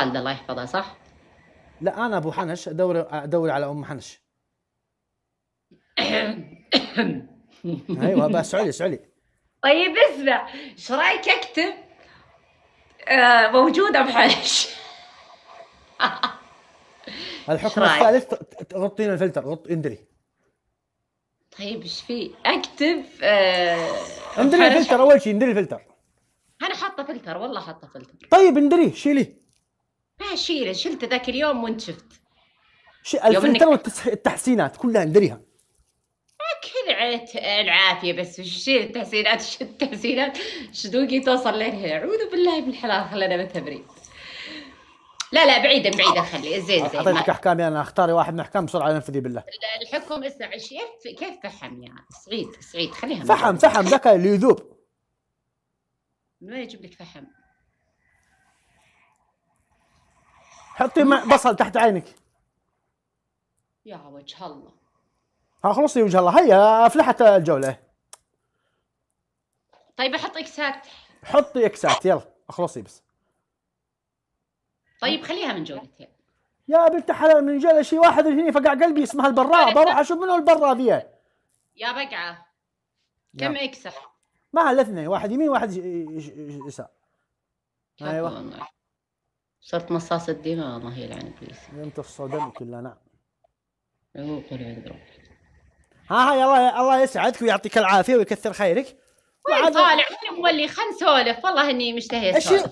خالده الله يحفظها صح؟ لا انا ابو حنش ادور ادور على ام حنش ايوه بس سعلي سعلي طيب اسمع ايش رايك اكتب آه، موجود ام حنش الحكم الثالث غطينا الفلتر غط اندري طيب ايش في؟ اكتب آه، اندري الفلتر اول شيء اندري الفلتر انا حاطه فلتر والله حاطه فلتر طيب اندري شيلي ما شيله شلته ذاك اليوم وانت شفت الفلتر والتحسينات كلها ندريها كلعت العافيه بس شيل التحسينات شيل التحسينات شدوقي توصل لين هنا اعوذ بالله من الحلال خلينا بالتمرين لا لا بعيدا بعيدا خلي زين زين اعطيتك احكامي يعني انا اختاري واحد من احكام بسرعه ينفذي بالله الحكم اسمع كيف كيف فحم يا سعيد سعيد خليها فحم فحم ذاك اللي يذوب من وين يجيب لك فحم؟ حطي بصل تحت عينك يا وجه الله ها خلصي وجه الله هيا افلحت الجوله طيب احط اكسات حطي اكسات يلا اخلصي بس طيب خليها من جولتين يا بنت حلال من جل شيء واحد هنا فقع قلبي اسمها البراء بروح اشوف منو البراء ذي يا بقعه كم اكسه ما الاثنين واحد يمين واحد يسار ايوه صرت مصاصة دماء الله يلعن ابليس انت صدمك الا نعم هو قول عند ها هاي الله الله يسعدك ويعطيك العافيه ويكثر خيرك وين طالع وين مولي خلنا نسولف والله اني مشتهيه اسولف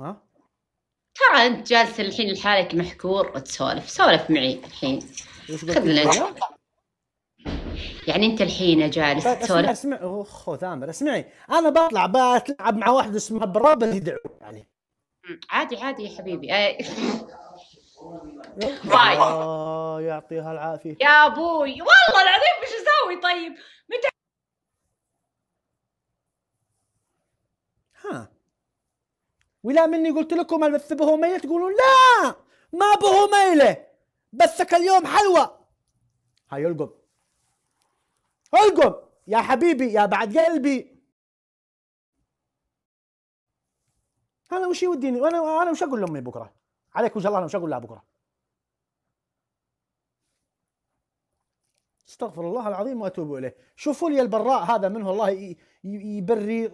ها ترى انت جالس الحين لحالك محكور وتسولف سولف معي الحين خذ يعني انت الحين جالس إيه، تسولف اسمع اخو ثامر اسمعي انا بطلع بتلعب مع واحد اسمها براب اللي يدعو يعني عادي عادي يا حبيبي آه. باي الله يعطيها العافيه يا ابوي والله العظيم ايش اسوي طيب متى ها ولا مني قلت لكم البث به ميله تقولون لا ما به ميله بسك اليوم حلوه هاي القم القم يا حبيبي يا بعد قلبي انا وش يوديني انا انا وش اقول لامي بكره عليك وجه الله انا وش اقول لها بكره استغفر الله العظيم واتوب اليه شوفوا لي البراء هذا منه الله يبري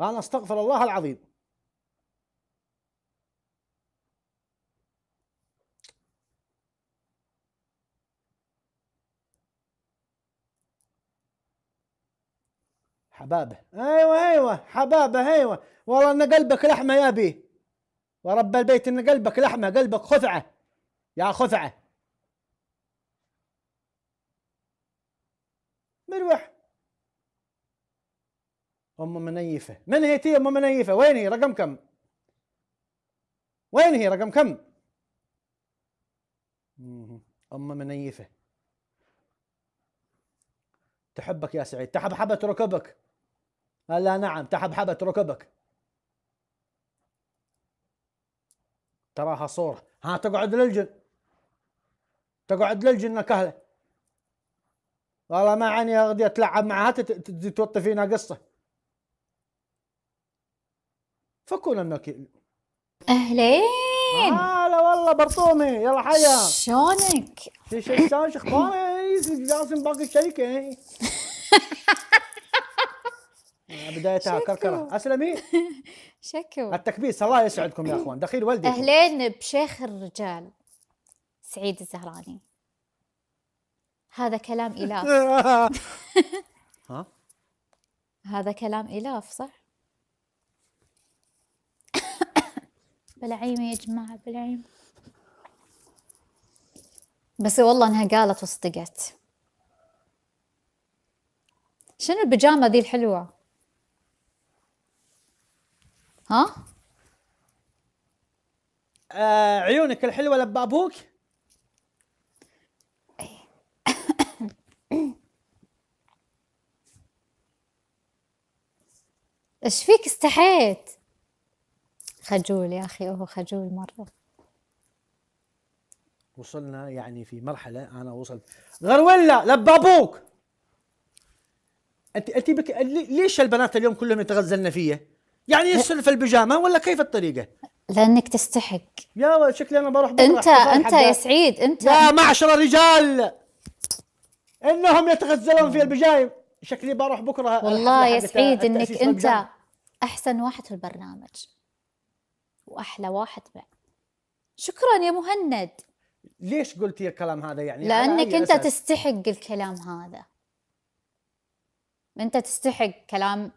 انا استغفر الله العظيم حبابه ايوه ايوه حبابه ايوه والله ان قلبك لحمه يا بيه ورب البيت ان قلبك لحمه قلبك خفعه يا خفعه مروح ام منيفه من هي تي ام منيفه وين هي رقم كم وين هي رقم كم ام منيفه تحبك يا سعيد تحب حبه ركبك لا نعم تحبحبت ركبك تراها صورة ها تقعد للجن تقعد للجن كهلة والله ما عني اغدي أتلعب معها توطي فينا قصة فكونا النكيل أهلين هلا والله برطومي يلا حيا شلونك؟ شلون شخبارك؟ شو جاسم باقي الشركة بدايتها كركره اسلمي شكو التكبيس الله يسعدكم يا اخوان دخيل والدي اهلين بشيخ الرجال سعيد الزهراني هذا كلام الاف ها هذا كلام الاف صح بلعيمه يا جماعه بلعيمه بس والله انها قالت وصدقت شنو البيجامه ذي الحلوه ها؟ آه عيونك الحلوه لبابوك؟ ايش فيك استحيت؟ خجول يا اخي هو خجول مره وصلنا يعني في مرحله انا وصلت غرولا لبابوك انت انت بك ليش البنات اليوم كلهم يتغزلن فيه؟ يعني يسل في البيجامه ولا كيف الطريقه؟ لانك تستحق يا شكلي انا بروح انت انت يا سعيد انت يا معشر الرجال انهم يتغزلون في البجايم شكلي بروح بكره والله يا سعيد انك انت احسن واحد في البرنامج واحلى واحد بعد شكرا يا مهند ليش قلتي الكلام هذا يعني لانك انت أساس. تستحق الكلام هذا انت تستحق كلام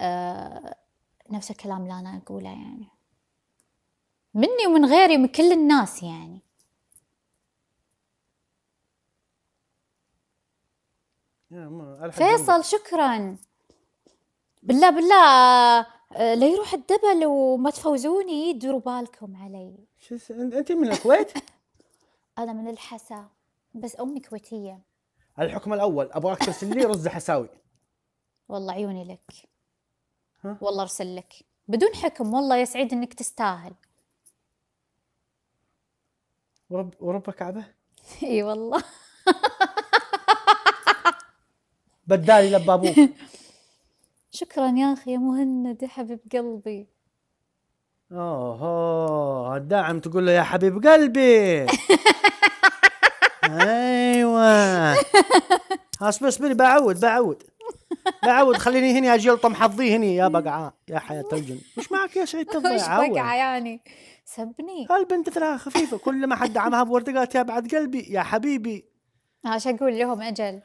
آه نفس الكلام اللي أنا أقوله يعني مني ومن غيري ومن كل الناس يعني فيصل شكرا بالله بالله آه، لا يروح الدبل وما تفوزوني ديروا بالكم علي شو انت من الكويت؟ انا من الحسا بس امي كويتيه الحكم الاول ابغاك ترسل لي رز حساوي والله عيوني لك والله ارسل لك بدون حكم والله يا سعيد انك تستاهل ورب ورب كعبه؟ اي والله بدالي لبابوك شكرا يا اخي يا مهند يا حبيب قلبي اوه الداعم تقول له يا حبيب قلبي ايوه اصبر اصبر بعود بعود لا عود خليني هني اجي الطم حظي هني يا بقعه يا حياه الجن مش معك يا سعيد تضيع مش بقعه يعني سبني البنت تراها خفيفه كل ما حد عمها بورتقات يا بعد قلبي يا حبيبي ايش اقول لهم اجل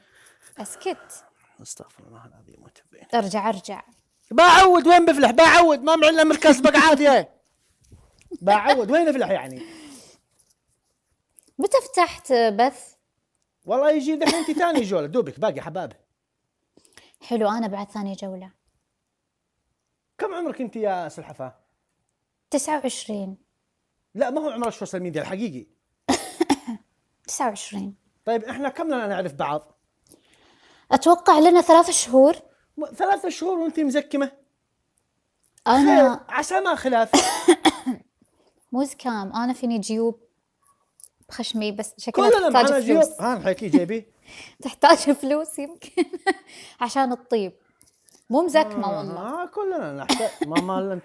اسكت استغفر الله العظيم وتبين ارجع ارجع بعود وين بفلح بعود ما معلم مركز بقعات يا بعود وين افلح يعني متى فتحت بث؟ والله يجي دحين انت ثاني جوله دوبك باقي حبابه حلو أنا بعد ثاني جولة كم عمرك أنت يا سلحفاة؟ 29 لا ما هو عمر السوشيال ميديا الحقيقي 29 طيب احنا كم لنا نعرف بعض؟ أتوقع لنا ثلاث شهور ثلاثة شهور وأنت مزكمة أنا عسى ما خلاف مو زكام أنا فيني جيوب خشمي بس شكلها تحتاج فلوس ها نحكي جيبي تحتاج فلوس يمكن عشان الطيب مو مزكمه آه، والله اه كلنا نحتاج ما مالنا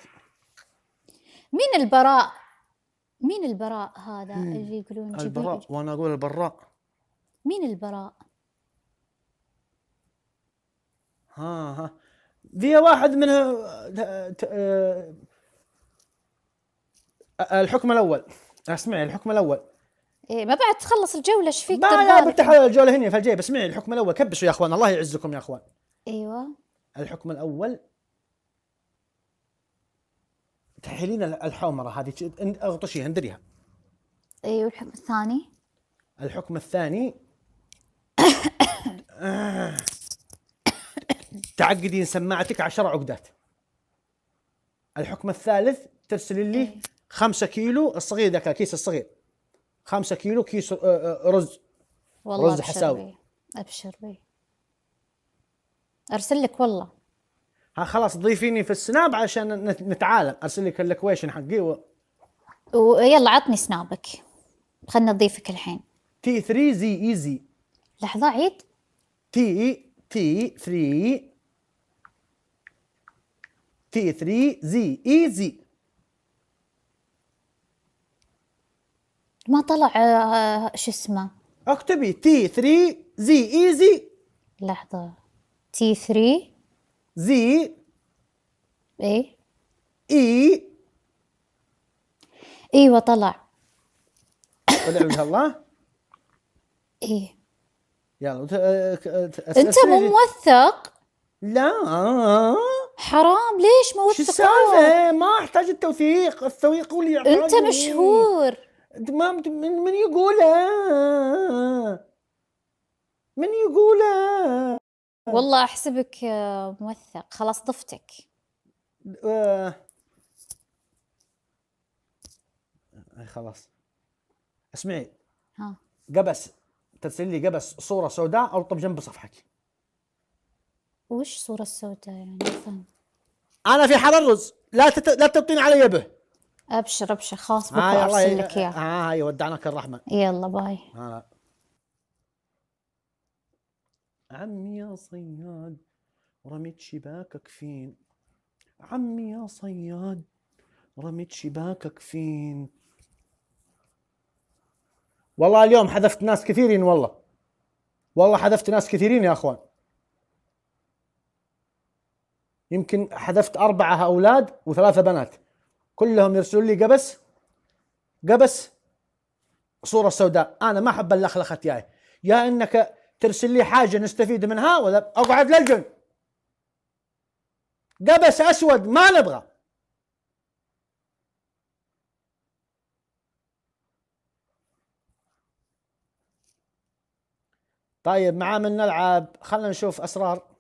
مين البراء مين البراء هذا اللي يقولون البراء وانا اقول البراء مين البراء ها ها في واحد من آه، الحكم الاول اسمعي الحكم الاول إيه ما بعد تخلص الجوله ايش فيك ما لا بتحول الجوله هنا في بس معي الحكم الاول كبسوا يا اخوان الله يعزكم يا اخوان ايوه الحكم الاول تحيلين الحومره هذه اغطشيها اندريها ايوه الحكم الثاني الحكم الثاني تعقدين سماعتك عشر عقدات الحكم الثالث ترسلين لي أيوة. خمسة كيلو الصغير ذاك الكيس الصغير 5 كيلو كيس آه، آه، رز والله رز أبشر حساوي ابشر بي ارسل لك والله ها خلاص ضيفيني في السناب عشان نتعالق ارسل لك اللوكيشن حقي و... ويلا عطني سنابك خلنا نضيفك الحين تي 3 زي ايزي لحظه عيد تي تي 3 تي 3 زي ايزي ما طلع آه، آه، شو اسمه اكتبي تي 3 زي اي زي لحظة تي 3 زي اي اي ايوه طلع طلع شاء الله اي يلا انت مو موثق لا حرام ليش شو السالفه ما احتاج التوثيق التوثيق هو اللي يعطاني. انت مشهور من من يقولها من يقولها والله احسبك آه، موثق خلاص ضفتك آه. آه. خلاص اسمعي ها قبس ترسل لي قبس صوره سوداء الطب جنب صفحك وش صورة السوداء يعني فهم. انا في حرر لا تت... لا تطين علي به ابشر ابشر خلاص بكره آه ارسل لك اياه آه هاي ودعناك الرحمه يلا باي آه. عمي يا صياد رميت شباكك فين عمي يا صياد رميت شباكك فين والله اليوم حذفت ناس كثيرين والله والله حذفت ناس كثيرين يا اخوان يمكن حذفت أربعة أولاد وثلاثة بنات كلهم يرسلوا لي قبس قبس صورة سوداء أنا ما أحب اللخلخة ياي يا إنك ترسل لي حاجة نستفيد منها ولا أقعد للجن قبس أسود ما نبغى طيب معاه من نلعب خلنا نشوف أسرار